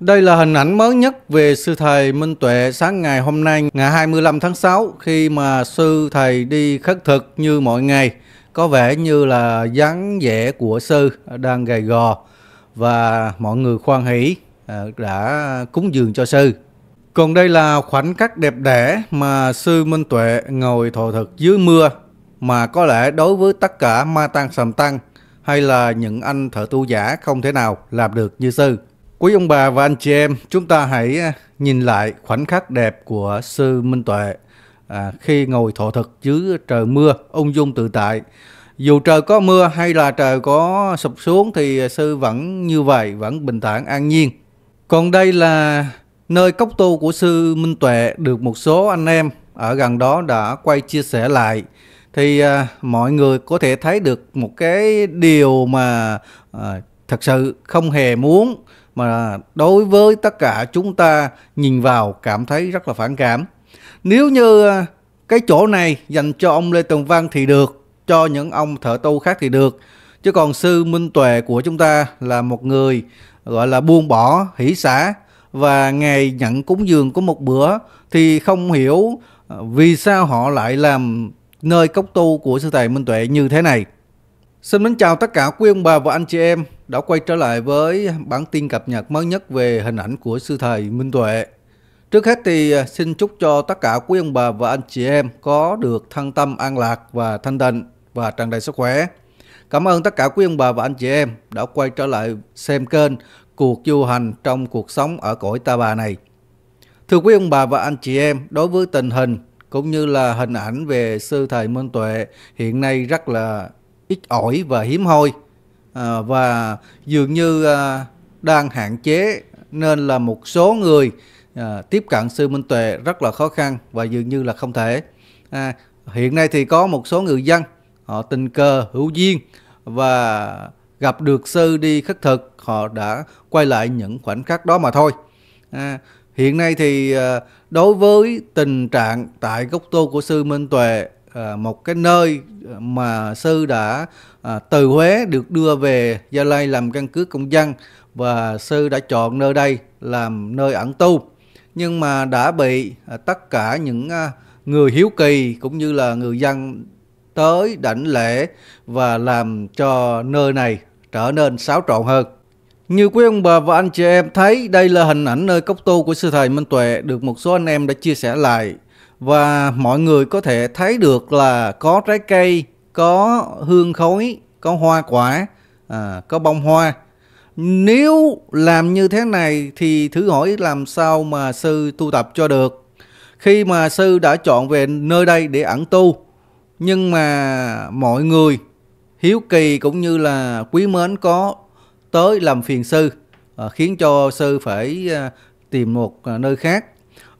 Đây là hình ảnh mới nhất về sư thầy Minh Tuệ sáng ngày hôm nay ngày 25 tháng 6 khi mà sư thầy đi khất thực như mọi ngày. Có vẻ như là dáng vẻ của sư đang gầy gò và mọi người khoan hỷ à, đã cúng dường cho sư. Còn đây là khoảnh khắc đẹp đẽ mà sư Minh Tuệ ngồi thọ thực dưới mưa mà có lẽ đối với tất cả ma tăng sầm tăng hay là những anh thợ tu giả không thể nào làm được như sư. Quý ông bà và anh chị em, chúng ta hãy à, nhìn lại khoảnh khắc đẹp của sư Minh Tuệ à, khi ngồi thọ thực dưới trời mưa, ung dung tự tại. Dù trời có mưa hay là trời có sụp xuống thì sư vẫn như vậy, vẫn bình thản an nhiên. Còn đây là nơi cốc tu của sư Minh Tuệ được một số anh em ở gần đó đã quay chia sẻ lại thì à, mọi người có thể thấy được một cái điều mà à, thật sự không hề muốn mà đối với tất cả chúng ta nhìn vào cảm thấy rất là phản cảm. Nếu như à, cái chỗ này dành cho ông Lê Tùng Văn thì được, cho những ông thợ tu khác thì được. Chứ còn sư Minh Tuệ của chúng ta là một người gọi là buông bỏ, hỷ xã và ngày nhận cúng dường của một bữa thì không hiểu à, vì sao họ lại làm nơi cốc tu của sư thầy Minh Tuệ như thế này. Xin mến chào tất cả quý ông bà và anh chị em đã quay trở lại với bản tin cập nhật mới nhất về hình ảnh của sư thầy Minh Tuệ. Trước hết thì à, xin chúc cho tất cả quý ông bà và anh chị em có được thân tâm an lạc và thanh tịnh và tràn đầy sức khỏe. Cảm ơn tất cả quý ông bà và anh chị em đã quay trở lại xem kênh Cuộc du hành trong cuộc sống ở cõi ta bà này. Thưa quý ông bà và anh chị em, đối với tình hình cũng như là hình ảnh về sư thầy Minh Tuệ hiện nay rất là ít ỏi và hiếm hoi à, và dường như à, đang hạn chế nên là một số người à, tiếp cận sư Minh Tuệ rất là khó khăn và dường như là không thể. À, hiện nay thì có một số người dân họ tình cờ hữu duyên và gặp được sư đi khất thực họ đã quay lại những khoảnh khắc đó mà thôi. À, hiện nay thì à, đối với tình trạng tại gốc tô của sư Minh Tuệ À, một cái nơi mà sư đã à, từ Huế được đưa về Gia Lai làm căn cứ công dân và sư đã chọn nơi đây làm nơi ẩn tu nhưng mà đã bị à, tất cả những người hiếu kỳ cũng như là người dân tới đảnh lễ và làm cho nơi này trở nên xáo trộn hơn. Như quý ông bà và anh chị em thấy, đây là hình ảnh nơi cốc tu của sư thầy Minh Tuệ được một số anh em đã chia sẻ lại và mọi người có thể thấy được là có trái cây, có hương khói, có hoa quả, à, có bông hoa. Nếu làm như thế này thì thử hỏi làm sao mà sư tu tập cho được. Khi mà sư đã chọn về nơi đây để ẩn tu, nhưng mà mọi người hiếu kỳ cũng như là quý mến có tới làm phiền sư, à, khiến cho sư phải à, tìm một à, nơi khác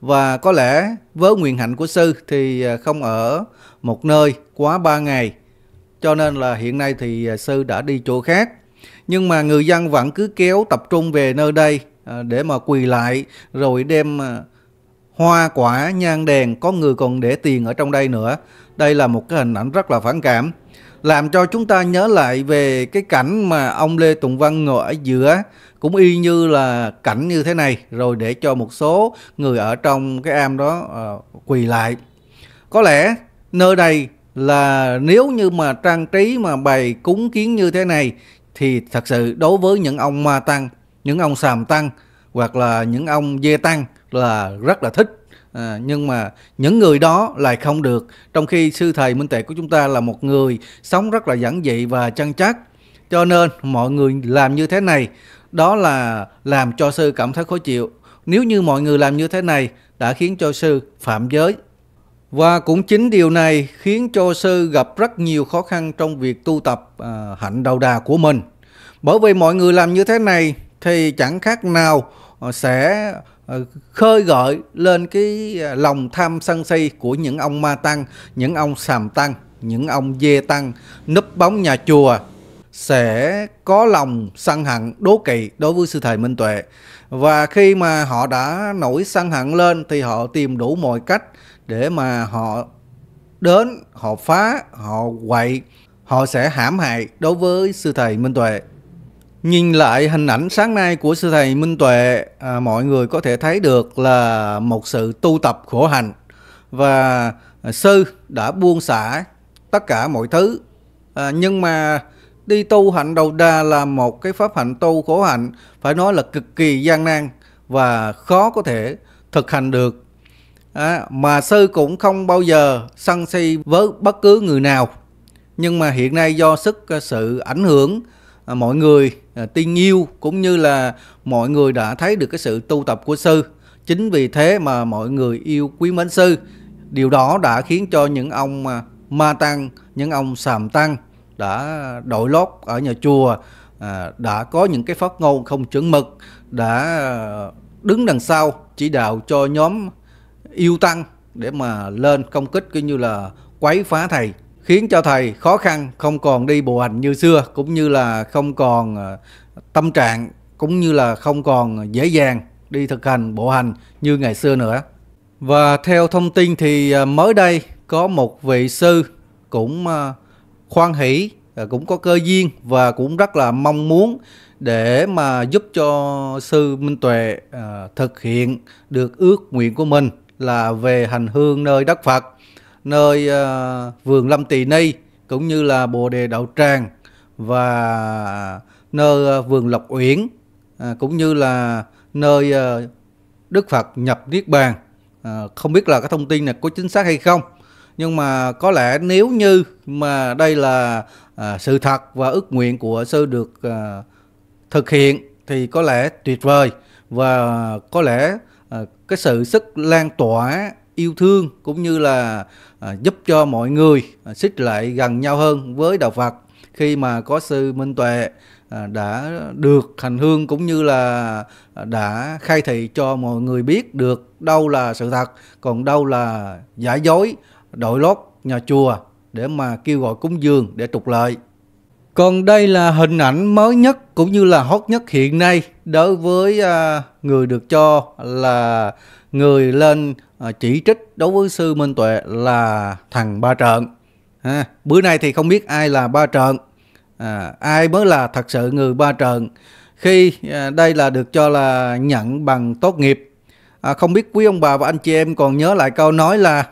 và có lẽ với nguyện hạnh của sư thì à, không ở một nơi quá 3 ngày cho nên là hiện nay thì à, sư đã đi chỗ khác nhưng mà người dân vẫn cứ kéo tập trung về nơi đây à, để mà quỳ lại rồi đem hoa quả nhang đèn có người còn để tiền ở trong đây nữa đây là một cái hình ảnh rất là phản cảm làm cho chúng ta nhớ lại về cái cảnh mà ông Lê Tùng Văn ngồi ở giữa cũng y như là cảnh như thế này rồi để cho một số người ở trong cái am đó uh, quỳ lại. Có lẽ nơi đây là nếu như mà trang trí mà bày cúng kiến như thế này thì thật sự đối với những ông ma tăng, những ông sàm tăng hoặc là những ông dê tăng là rất là thích À, nhưng mà những người đó lại không được trong khi sư thầy minh tệ của chúng ta là một người sống rất là giản dị và chân chắc cho nên mọi người làm như thế này đó là làm cho sư cảm thấy khó chịu nếu như mọi người làm như thế này đã khiến cho sư phạm giới và cũng chính điều này khiến cho sư gặp rất nhiều khó khăn trong việc tu tập à, hạnh đầu đà của mình bởi vì mọi người làm như thế này thì chẳng khác nào à, sẽ Ờ, khơi gợi lên cái à, lòng tham sân si của những ông ma tăng, những ông sàm tăng, những ông dê tăng, núp bóng nhà chùa sẽ có lòng sân hận đố kỵ đối với sư thầy Minh Tuệ. Và khi mà họ đã nổi sân hận lên thì họ tìm đủ mọi cách để mà họ đến, họ phá, họ quậy, họ sẽ hãm hại đối với sư thầy Minh Tuệ. Nhìn lại hình ảnh sáng nay của sư thầy Minh Tuệ, à, mọi người có thể thấy được là một sự tu tập khổ hành và sư đã buông xả tất cả mọi thứ. À, nhưng mà đi tu hạnh đầu đà là một cái pháp hạnh tu khổ hạnh phải nói là cực kỳ gian nan và khó có thể thực hành được. À, mà sư cũng không bao giờ sân si với bất cứ người nào. Nhưng mà hiện nay do sức à, sự ảnh hưởng À, mọi người à, tin yêu cũng như là mọi người đã thấy được cái sự tu tập của sư chính vì thế mà mọi người yêu quý mến sư điều đó đã khiến cho những ông à, ma tăng những ông sàm tăng đã đội lót ở nhà chùa à, đã có những cái phát ngôn không chuẩn mực đã đứng đằng sau chỉ đạo cho nhóm yêu tăng để mà lên công kích cũng như là quấy phá thầy khiến cho thầy khó khăn không còn đi bộ hành như xưa cũng như là không còn ờ, tâm trạng cũng như là không còn dễ dàng đi thực hành bộ hành như ngày xưa nữa. Và theo thông tin thì ờ, mới đây có một vị sư cũng ờ, khoan hỷ cũng có cơ duyên và cũng rất là mong muốn để mà giúp cho sư Minh Tuệ thực hiện được ước nguyện của mình là về hành hương nơi đất Phật nơi ờ, vườn Lâm Tỳ Ni cũng như là Bồ Đề Đạo Tràng và nơi ờ, vườn Lộc Uyển à, cũng như là nơi ờ, Đức Phật nhập Niết Bàn. Không biết là cái thông tin này có chính xác hay không nhưng mà có lẽ nếu như mà đây là à, sự thật và ước nguyện của sư được thực hiện thì có lẽ tuyệt vời và có lẽ cái sự sức lan tỏa yêu thương cũng như là à, giúp cho mọi người à, xích lại gần nhau hơn với đạo Phật khi mà có sư Minh Tuệ à, đã được hành hương cũng như là đã khai thị cho mọi người biết được đâu là sự thật còn đâu là giả dối đội lót nhà chùa để mà kêu gọi cúng dường để trục lợi. Còn đây là hình ảnh mới nhất cũng như là hot nhất hiện nay đối với người được cho là người lên Ờ, chỉ trích đối với sư Minh Tuệ là thằng ba trợn. À, bữa nay thì không biết ai là ba trợn, à, ai mới là thật sự người ba trợn. Khi à, đây là được cho là nhận bằng tốt nghiệp. À, không biết quý ông bà và anh chị em còn nhớ lại câu nói là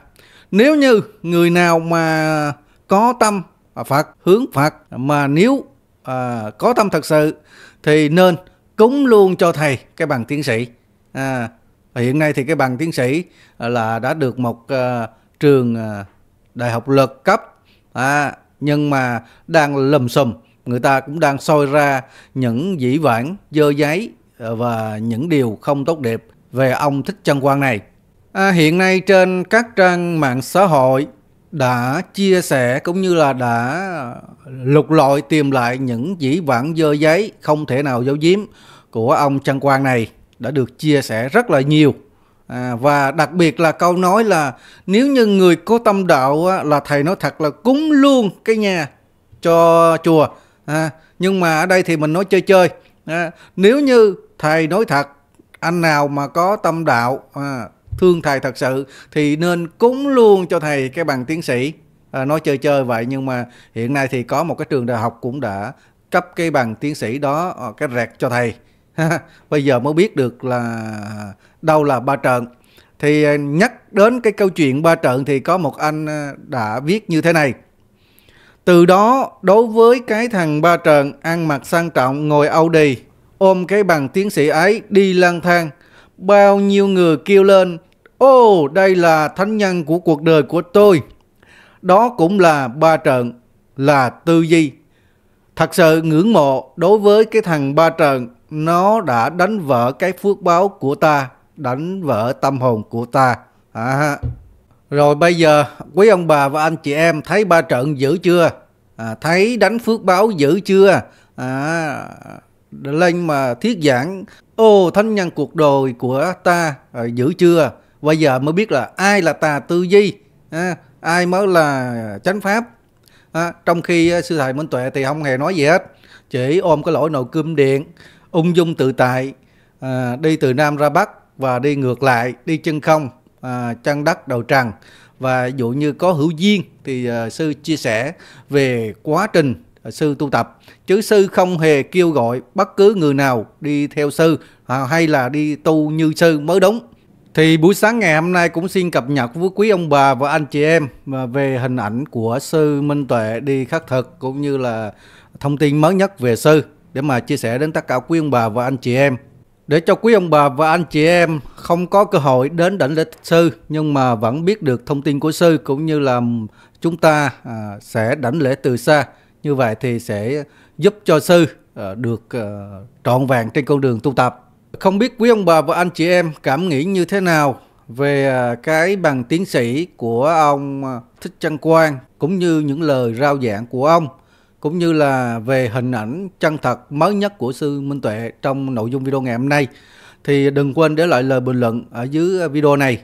nếu như người nào mà có tâm à, Phật hướng Phật mà nếu à, có tâm thật sự thì nên cúng luôn cho thầy cái bằng tiến sĩ. À, và hiện nay thì cái bằng tiến sĩ à, là đã được một uh, trường uh, đại học luật cấp à, nhưng mà đang lầm xùm người ta cũng đang soi ra những dĩ vãng dơ giấy và những điều không tốt đẹp về ông Thích Trân Quang này. À, hiện nay trên các trang mạng xã hội đã chia sẻ cũng như là đã lục lọi tìm lại những dĩ vãng dơ giấy không thể nào giấu giếm của ông Trân Quang này đã được chia sẻ rất là nhiều à, và đặc biệt là câu nói là nếu như người có tâm đạo á, là thầy nói thật là cúng luôn cái nhà cho chùa à, nhưng mà ở đây thì mình nói chơi chơi à, nếu như thầy nói thật anh nào mà có tâm đạo à, thương thầy thật sự thì nên cúng luôn cho thầy cái bằng tiến sĩ à, nói chơi chơi vậy nhưng mà hiện nay thì có một cái trường đại học cũng đã cấp cái bằng tiến sĩ đó à, cái rẹt cho thầy bây giờ mới biết được là đâu là ba trận thì à, nhắc đến cái câu chuyện ba trận thì có một anh à, đã viết như thế này từ đó đối với cái thằng ba trận ăn mặc sang trọng ngồi Audi ôm cái bằng tiến sĩ ấy đi lang thang bao nhiêu người kêu lên ô đây là thánh nhân của cuộc đời của tôi đó cũng là ba trận là tư duy thật sự ngưỡng mộ đối với cái thằng ba trận nó đã đánh vỡ cái phước báo của ta, đánh vỡ tâm hồn của ta. À, rồi bây giờ quý ông bà và anh chị em thấy ba trận dữ chưa? À, thấy đánh phước báo dữ chưa? À, lên mà thiết giảng ô thánh nhân cuộc đời của ta à, dữ chưa? Bây giờ mới biết là ai là tà tư duy, à, ai mới là chánh pháp. À, trong khi à, sư thầy Minh Tuệ thì không hề nói gì hết, chỉ ôm cái lỗi nồi cơm điện ung dung tự tại à, đi từ nam ra bắc và đi ngược lại đi chân không à, chân đất đầu trần và dụ như có hữu duyên thì à, sư chia sẻ về quá trình à, sư tu tập chứ sư không hề kêu gọi bất cứ người nào đi theo sư à, hay là đi tu như sư mới đúng thì buổi sáng ngày hôm nay cũng xin cập nhật với quý ông bà và anh chị em à, về hình ảnh của sư Minh Tuệ đi khắc thực cũng như là thông tin mới nhất về sư để mà chia sẻ đến tất cả quý ông bà và anh chị em để cho quý ông bà và anh chị em không có cơ hội đến đảnh lễ sư nhưng mà vẫn biết được thông tin của sư cũng như là chúng ta à, sẽ đảnh lễ từ xa như vậy thì sẽ giúp cho sư à, được à, trọn vẹn trên con đường tu tập không biết quý ông bà và anh chị em cảm nghĩ như thế nào về cái bằng tiến sĩ của ông Thích Trân Quang cũng như những lời rao giảng của ông cũng như là về hình ảnh chân thật mới nhất của sư Minh Tuệ trong nội dung video ngày hôm nay thì đừng quên để lại lời bình luận ở dưới video này.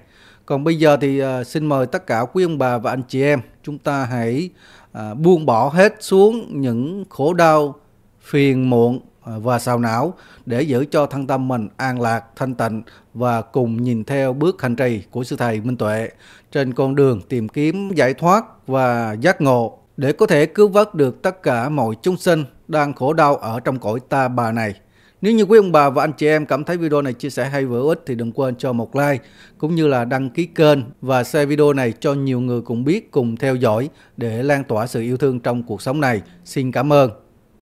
Còn bây giờ thì à, xin mời tất cả quý ông bà và anh chị em chúng ta hãy à, buông bỏ hết xuống những khổ đau, phiền muộn à, và sầu não để giữ cho thân tâm mình an lạc, thanh tịnh và cùng nhìn theo bước hành trì của sư thầy Minh Tuệ trên con đường tìm kiếm giải thoát và giác ngộ để có thể cứu vớt được tất cả mọi chúng sinh đang khổ đau ở trong cõi ta bà này. Nếu như quý ông bà và anh chị em cảm thấy video này chia sẻ hay vừa ích thì đừng quên cho một like cũng như là đăng ký kênh và share video này cho nhiều người cùng biết cùng theo dõi để lan tỏa sự yêu thương trong cuộc sống này. Xin cảm ơn.